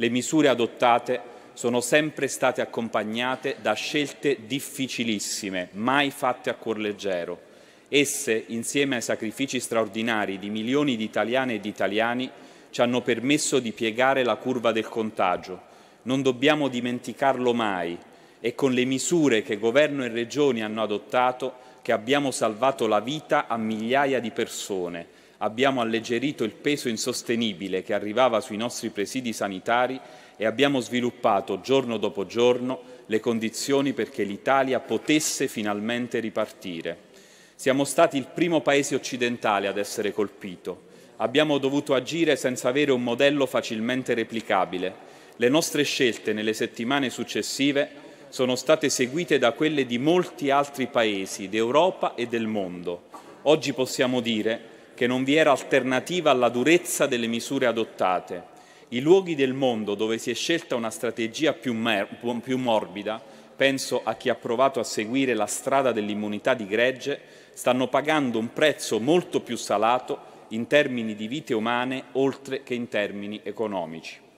Le misure adottate sono sempre state accompagnate da scelte difficilissime, mai fatte a cuor leggero. Esse, insieme ai sacrifici straordinari di milioni di italiane e di italiani, ci hanno permesso di piegare la curva del contagio. Non dobbiamo dimenticarlo mai e con le misure che governo e regioni hanno adottato che abbiamo salvato la vita a migliaia di persone abbiamo alleggerito il peso insostenibile che arrivava sui nostri presidi sanitari e abbiamo sviluppato giorno dopo giorno le condizioni perché l'Italia potesse finalmente ripartire. Siamo stati il primo paese occidentale ad essere colpito. Abbiamo dovuto agire senza avere un modello facilmente replicabile. Le nostre scelte nelle settimane successive sono state seguite da quelle di molti altri paesi d'Europa e del mondo. Oggi possiamo dire che non vi era alternativa alla durezza delle misure adottate. I luoghi del mondo dove si è scelta una strategia più, più morbida, penso a chi ha provato a seguire la strada dell'immunità di gregge, stanno pagando un prezzo molto più salato in termini di vite umane oltre che in termini economici.